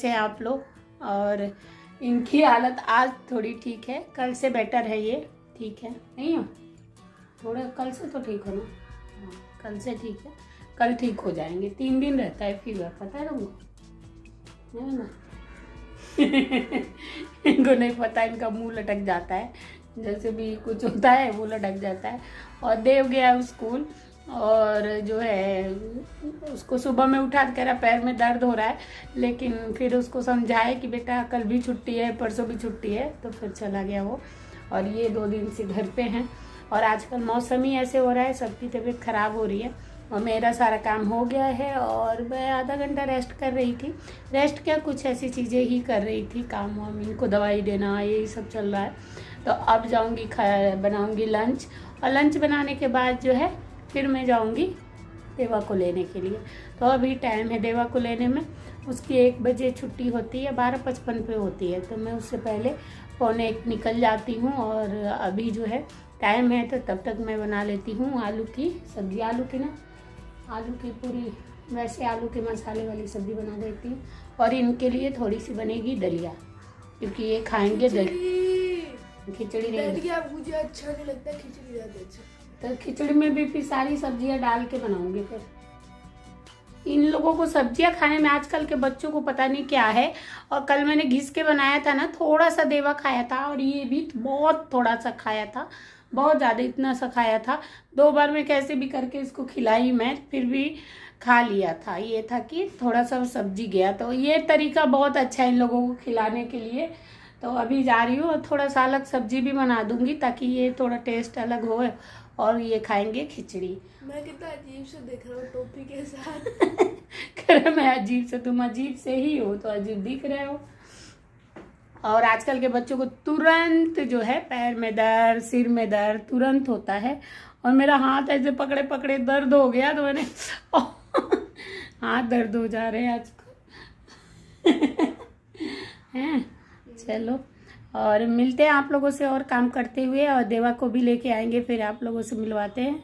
कैसे हैं आप लोग और इनकी हालत आज थोड़ी ठीक है कल से बेटर है ये ठीक है नहीं हो थोड़ा कल से तो ठीक हो ना हाँ, कल से ठीक है कल ठीक हो जाएंगे तीन दिन रहता है फीवर पता है तुमको ना इनको नहीं पता इनका मुंह लटक जाता है जैसे भी कुछ होता है वो लटक जाता है और देव गया स्कूल और जो है उसको सुबह में उठा कह रहा पैर में दर्द हो रहा है लेकिन फिर उसको समझाए कि बेटा कल भी छुट्टी है परसों भी छुट्टी है तो फिर चला गया वो और ये दो दिन से घर पे हैं और आजकल मौसम ही ऐसे हो रहा है सबकी तबीयत ख़राब हो रही है और मेरा सारा काम हो गया है और मैं आधा घंटा रेस्ट कर रही थी रेस्ट क्या कुछ ऐसी चीज़ें ही कर रही थी काम वाम इनको दवाई देना यही सब चल रहा है तो अब जाऊँगी खा बनाऊँगी लंच और लंच बनाने के बाद जो है फिर मैं जाऊँगी देवा को लेने के लिए तो अभी टाइम है देवा को लेने में उसकी एक बजे छुट्टी होती है बारह पचपन पे होती है तो मैं उससे पहले पौने एक निकल जाती हूँ और अभी जो है टाइम है तो तब तक मैं बना लेती हूँ आलू की सब्जी आलू की ना आलू की पूरी वैसे आलू के मसाले वाली सब्जी बना देती हूँ और इनके लिए थोड़ी सी बनेगी दलिया क्योंकि ये खाएंगे दलिया खिचड़ी दलिया मुझे अच्छा नहीं लगता खिचड़ी ज़्यादा अच्छा तो खिचड़ी में भी फिर सारी सब्जियां डाल के बनाऊंगी फिर इन लोगों को सब्जियां खाने में आजकल के बच्चों को पता नहीं क्या है और कल मैंने घिस के बनाया था ना थोड़ा सा देवा खाया था और ये भी बहुत थोड़ा सा खाया था बहुत ज़्यादा इतना सा खाया था दो बार मैं कैसे भी करके इसको खिलाई मैं फिर भी खा लिया था ये था कि थोड़ा सा सब्जी गया तो ये तरीका बहुत अच्छा है इन लोगों को खिलाने के लिए तो अभी जा रही हूँ और थोड़ा सा अलग सब्जी भी बना दूंगी ताकि ये थोड़ा टेस्ट अलग हो और ये खाएंगे खिचड़ी मैं कितना अजीब से देख रहा हूँ टोपी के साथ खरा मैं अजीब से तुम अजीब से ही हो तो अजीब दिख रहे हो और आजकल के बच्चों को तुरंत जो है पैर में दर्द सिर में दर्द तुरंत होता है और मेरा हाथ ऐसे पकड़े पकड़े दर्द हो गया तो मैंने हाथ दर्द हो जा रहे हैं आजकल हैं चलो और मिलते हैं आप लोगों से और काम करते हुए और देवा को भी लेके आएंगे फिर आप लोगों से मिलवाते हैं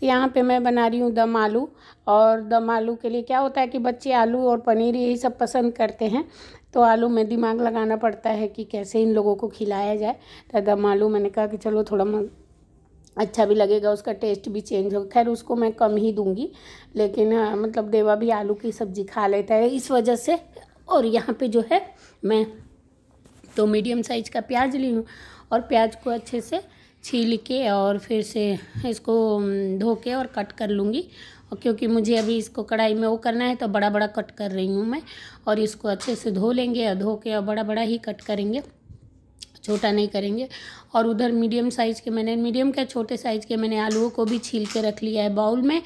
तो यहाँ पे मैं बना रही हूँ दम आलू और दम आलू के लिए क्या होता है कि बच्चे आलू और पनीर यही सब पसंद करते हैं तो आलू में दिमाग लगाना पड़ता है कि कैसे इन लोगों को खिलाया जाए तो दम आलू मैंने कहा कि चलो थोड़ा अच्छा भी लगेगा उसका टेस्ट भी चेंज हो खैर उसको मैं कम ही दूंगी लेकिन मतलब देवा भी आलू की सब्ज़ी खा लेता है इस वजह से और यहाँ पे जो है मैं तो मीडियम साइज़ का प्याज ली हूँ और प्याज को अच्छे से छील के और फिर से इसको धो के और कट कर लूँगी और क्योंकि मुझे अभी इसको कढ़ाई में वो करना है तो बड़ा बड़ा कट कर रही हूँ मैं और इसको अच्छे से धो लेंगे और धो के और बड़ा बड़ा ही कट करेंगे छोटा नहीं करेंगे और उधर मीडियम साइज़ के मैंने मीडियम क्या छोटे साइज़ के मैंने आलूओं को भी छील के रख लिया है बाउल में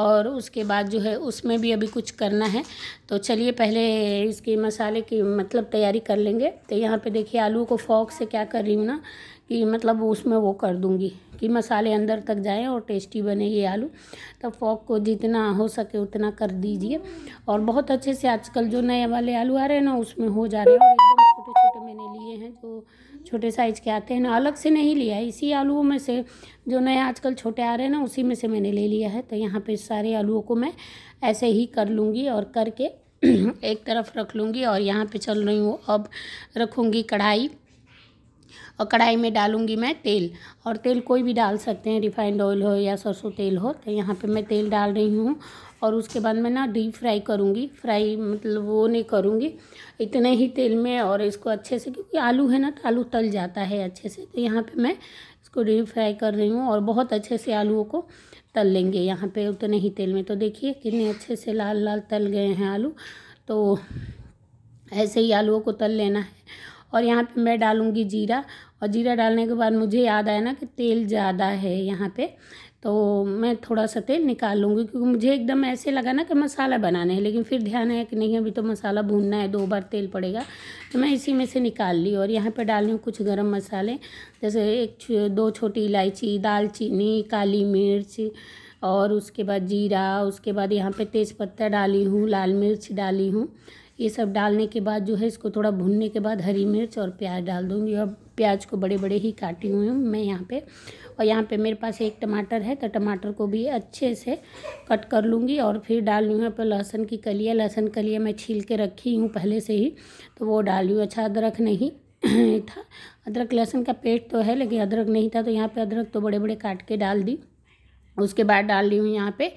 और उसके बाद जो है उसमें भी अभी कुछ करना है तो चलिए पहले इसके मसाले की मतलब तैयारी कर लेंगे तो यहाँ पे देखिए आलू को फॉक से क्या कर रही हूँ ना कि मतलब उसमें वो कर दूँगी कि मसाले अंदर तक जाएँ और टेस्टी बने ये आलू तब तो फॉक को जितना हो सके उतना कर दीजिए और बहुत अच्छे से आजकल जो नए वाले आलू आ रहे हैं ना उसमें हो जा रहे हैं और एकदम छोटे छोटे मैंने लिए हैं जो छोटे साइज़ के आते हैं ना अलग से नहीं लिया है इसी आलूओं में से जो नए आजकल छोटे आ रहे हैं ना उसी में से मैंने ले लिया है तो यहाँ पे सारे आलूओं को मैं ऐसे ही कर लूँगी और करके एक तरफ रख लूँगी और यहाँ पे चल रही हूँ अब रखूँगी कढ़ाई और कढ़ाई में डालूँगी मैं तेल और तेल कोई भी डाल सकते हैं रिफाइंड ऑयल हो या सरसों तेल हो तो यहाँ पर मैं तेल डाल रही हूँ और उसके बाद मैं ना डीप फ्राई करूँगी फ्राई मतलब वो नहीं करूँगी इतने ही तेल में और इसको अच्छे से क्योंकि आलू है ना तो आलू तल जाता है अच्छे से तो यहाँ पे मैं इसको डीप फ्राई कर रही हूँ और बहुत अच्छे से आलूओं को तल लेंगे यहाँ पे उतने ही तेल में तो देखिए कितने अच्छे से लाल लाल तल गए हैं आलू तो ऐसे ही आलूओं को तल लेना है और यहाँ पे मैं डालूँगी जीरा और जीरा डालने के बाद मुझे याद आया ना कि तेल ज़्यादा है यहाँ पे तो मैं थोड़ा सा तेल निकाल लूँगी क्योंकि मुझे एकदम ऐसे लगा ना कि मसाला बनाना है लेकिन फिर ध्यान है कि नहीं अभी तो मसाला भूनना है दो बार तेल पड़ेगा तो मैं इसी में से निकाल ली और यहाँ पर डाल रही हूँ कुछ गरम मसाले जैसे एक दो छोटी इलायची दालचीनी काली मिर्च और उसके बाद जीरा उसके बाद यहाँ पे तेज़पत्ता डाली हूँ लाल मिर्च डाली हूँ ये सब डालने के बाद जो है इसको थोड़ा भुनने के बाद हरी मिर्च और प्याज डाल दूँगी और प्याज को बड़े बड़े ही काटी हुई हूँ मैं यहाँ पे और यहाँ पे मेरे पास एक टमाटर है तो टमाटर को भी अच्छे से कट कर लूँगी और फिर डाल लूँ यहाँ पर लहसुन की कलिया लहसुन कलिया मैं छील के रखी हूँ पहले से ही तो वो डाल लूँ अच्छा अदरक नहीं था अदरक लहसुन का पेट तो है लेकिन अदरक नहीं था तो यहाँ पर अदरक तो बड़े बड़े काट के डाल दी उसके बाद डाल रही हूँ यहाँ पे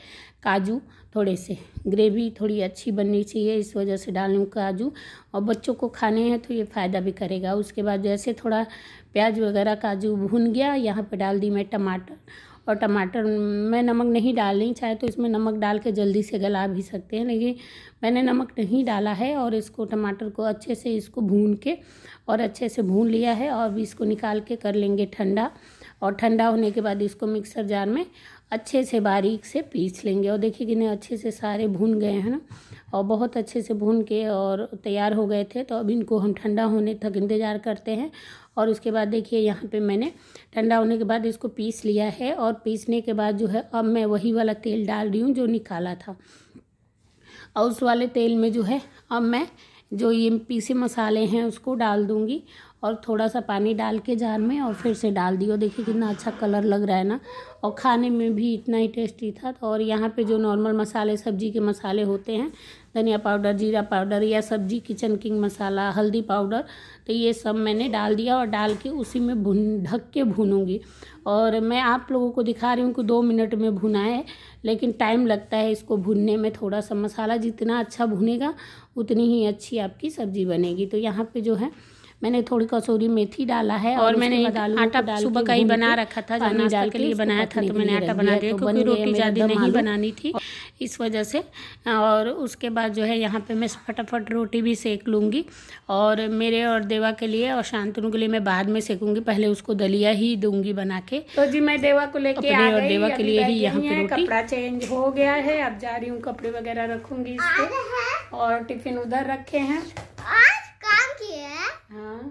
काजू थोड़े से ग्रेवी थोड़ी अच्छी बननी चाहिए इस वजह से डाल रही काजू और बच्चों को खाने हैं तो ये फ़ायदा भी करेगा उसके बाद जैसे थोड़ा प्याज वगैरह काजू भून गया यहाँ पे डाल दी मैं टमाटर और टमाटर मैं नमक नहीं डाल रही चाहे तो इसमें नमक डाल के जल्दी से गला भी सकते हैं लेकिन मैंने नमक नहीं डाला है और इसको टमाटर को अच्छे से इसको भून के और अच्छे से भून लिया है और इसको निकाल के कर लेंगे ठंडा और ठंडा होने के बाद इसको मिक्सर जार में अच्छे से बारीक से पीस लेंगे और देखिए कि अच्छे से सारे भून गए हैं ना और बहुत अच्छे से भून के और तैयार हो गए थे तो अब इनको हम ठंडा होने तक इंतज़ार करते हैं और उसके बाद देखिए यहाँ पे मैंने ठंडा होने के बाद इसको पीस लिया है और पीसने के बाद जो है अब मैं वही वाला तेल डाल रही हूँ जो निकाला था और उस वाले तेल में जो है अब मैं जो ये पीसे मसाले हैं उसको डाल दूँगी और थोड़ा सा पानी डाल के जार में और फिर से डाल दियो देखिए कितना अच्छा कलर लग रहा है ना और खाने में भी इतना ही टेस्टी था तो और यहाँ पे जो नॉर्मल मसाले सब्जी के मसाले होते हैं धनिया पाउडर जीरा पाउडर या सब्जी किचन किंग मसाला हल्दी पाउडर तो ये सब मैंने डाल दिया और डाल के उसी में भून ढक के भूनूंगी और मैं आप लोगों को दिखा रही हूँ कि दो मिनट में भुना है लेकिन टाइम लगता है इसको भुनने में थोड़ा सा मसाला जितना अच्छा भुनेगा उतनी ही अच्छी आपकी सब्ज़ी बनेगी तो यहाँ पर जो है मैंने थोड़ी कसूरी मेथी डाला है और, और मैंने आटा सुबह का ही बना रखा था जाना डाल के लिए बनाया था तो मैंने आटा बना दिया तो क्योंकि रोटी ज़्यादा नहीं बनानी थी इस वजह से और उसके बाद जो है यहाँ पे मैं फटाफट रोटी भी सेक लूँगी और मेरे और देवा के लिए और शांतनु के लिए मैं बाद में सेकूँगी पहले उसको दलिया ही दूंगी बना के तो जी मैं देवा को लेके और देवा के लिए ही यहाँ पर कपड़ा चेंज हो गया है अब जा रही हूँ कपड़े वगैरह रखूँगी इसके और टिफिन उधर रखे हैं किया हाँ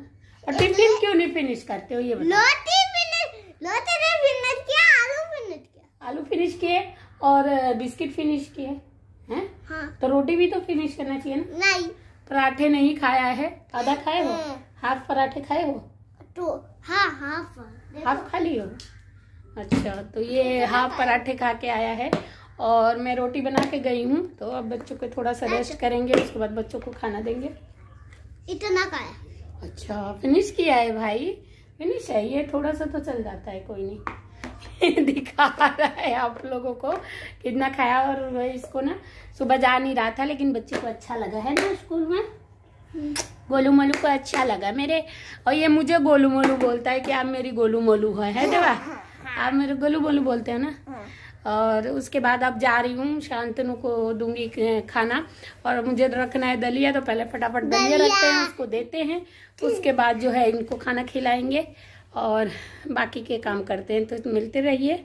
और टिफिन क्यों नहीं फिनिश करते हो ये बताओ लोटी फिनिश लोटी ने फिनिश किया आलू फिनिश किया आलू फिनिश किए और बिस्किट फिनिश किए हैं हाँ। तो रोटी भी तो फिनिश करना चाहिए ना नहीं पराठे नहीं खाया है आधा खाए हो हाँ। हाफ पराठे खाए हो तो हाँ हाफ हाफ खा लियो अच्छा तो ये हाफ पराठे खा के आया है और मैं रोटी बना के गई हूँ तो अब बच्चों को थोड़ा सा रेस्ट अच्छा। करेंगे उसके बाद बच्चों को खाना देंगे इतना का है अच्छा फिनिश किया है भाई फिनिश है ये थोड़ा सा तो चल जाता है कोई नहीं दिखा रहा है आप लोगों को कितना खाया और इसको ना सुबह जा नहीं रहा था लेकिन बच्चे को अच्छा लगा है ना स्कूल में गोलू मोलू को अच्छा लगा मेरे और ये मुझे गोलू मोलू बोलता है कि आप मेरी गोलू मोलू है, है देवा हाँ, हाँ, हाँ। आप मेरे गोलू मोलू बोलते हैं ना और उसके बाद अब जा रही हूँ शांतनु को दूंगी खाना और मुझे रखना है दलिया तो पहले फटाफट दलिया रखते हैं उसको देते हैं उसके बाद जो है इनको खाना खिलाएंगे और बाकी के काम करते हैं तो मिलते रहिए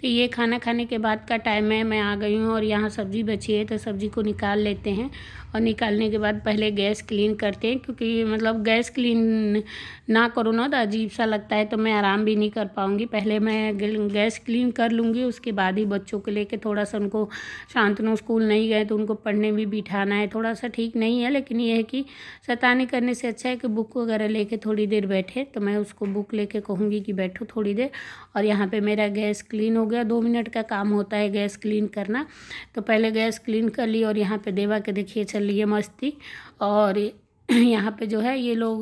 तो ये खाना खाने के बाद का टाइम है मैं आ गई हूँ और यहाँ सब्ज़ी बची है तो सब्ज़ी को निकाल लेते हैं और निकालने के बाद पहले गैस क्लीन करते हैं क्योंकि मतलब गैस क्लीन ना करो ना तो अजीब सा लगता है तो मैं आराम भी नहीं कर पाऊँगी पहले मैं गैस क्लीन कर लूँगी उसके बाद ही बच्चों को लेके थोड़ा सा उनको शांतनु स्कूल नहीं गए तो उनको पढ़ने भी बिठाना है थोड़ा सा ठीक नहीं है लेकिन यह है कि सताने करने से अच्छा है कि बुक वगैरह लेके थोड़ी देर बैठे तो मैं उसको बुक ले कहूँगी कि बैठो थोड़ी देर और यहाँ पर मेरा गैस क्लीन हो गया दो मिनट का काम होता है गैस क्लीन करना तो पहले गैस क्लीन कर ली और यहाँ पे देवा के देखिए चल रही है मस्ती और यहाँ पे जो है ये लोग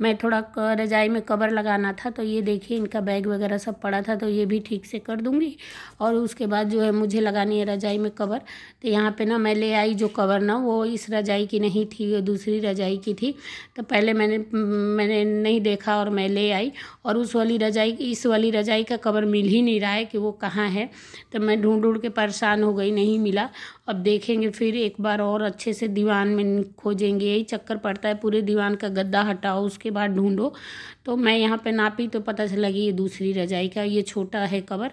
मैं थोड़ा रजाई में कवर लगाना था तो ये देखिए इनका बैग वगैरह सब पड़ा था तो ये भी ठीक से कर दूँगी और उसके बाद जो है मुझे लगानी है रजाई में कवर तो यहाँ पे ना मैं ले आई जो कवर ना वो इस रजाई की नहीं थी दूसरी रजाई की थी तो पहले मैंने मैंने नहीं देखा और मैं ले आई और उस वाली रजाई इस वाली रजाई का कवर मिल ही नहीं रहा है कि वो कहाँ है तो मैं ढूँढ ढूँढ के परेशान हो गई नहीं मिला अब देखेंगे फिर एक बार और अच्छे से दीवान में खोजेंगे यही चक्कर पड़ता है पूरे दीवान का गद्दा हटाओ उसके बाद ढूंढो तो मैं यहाँ पे नापी तो पता चला कि ये दूसरी रजाई का ये छोटा है कवर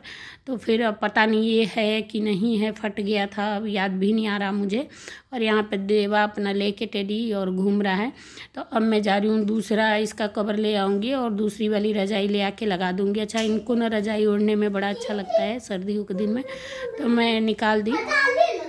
तो फिर अब पता नहीं ये है कि नहीं है फट गया था अब याद भी नहीं आ रहा मुझे और यहाँ पे देवा अपना लेके टेडी और घूम रहा है तो अब मैं जा रही हूँ दूसरा इसका कवर ले आऊँगी और दूसरी वाली रजाई ले आके लगा दूँगी अच्छा इनको ना रजाई ओढ़ने में बड़ा अच्छा लगता है सर्दियों के दिन में तो मैं निकाल दी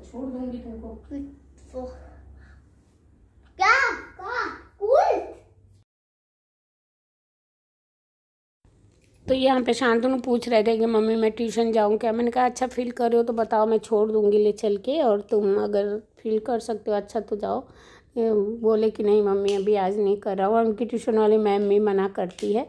छोड़ दूंगी तुमको क्या क्या तो यहाँ पे शांतनु पूछ रहे थे कि मम्मी मैं ट्यूशन जाऊँ क्या मैंने कहा अच्छा फील कर रहे हो तो बताओ मैं छोड़ दूंगी ले चल के और तुम अगर फील कर सकते हो अच्छा तो जाओ बोले कि नहीं मम्मी अभी आज नहीं कर रहा हूँ और उनकी ट्यूशन वाली मैम भी मना करती है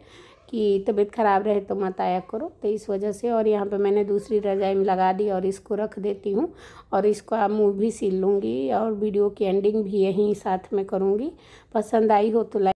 कि तबीयत ख़राब रहे तो मत आया करो तो इस वजह से और यहाँ पे मैंने दूसरी रजाई में लगा दी और इसको रख देती हूँ और इसको आप मुँह भी सिल लूँगी और वीडियो की एंडिंग भी यहीं साथ में करूँगी पसंद आई हो तो लाइक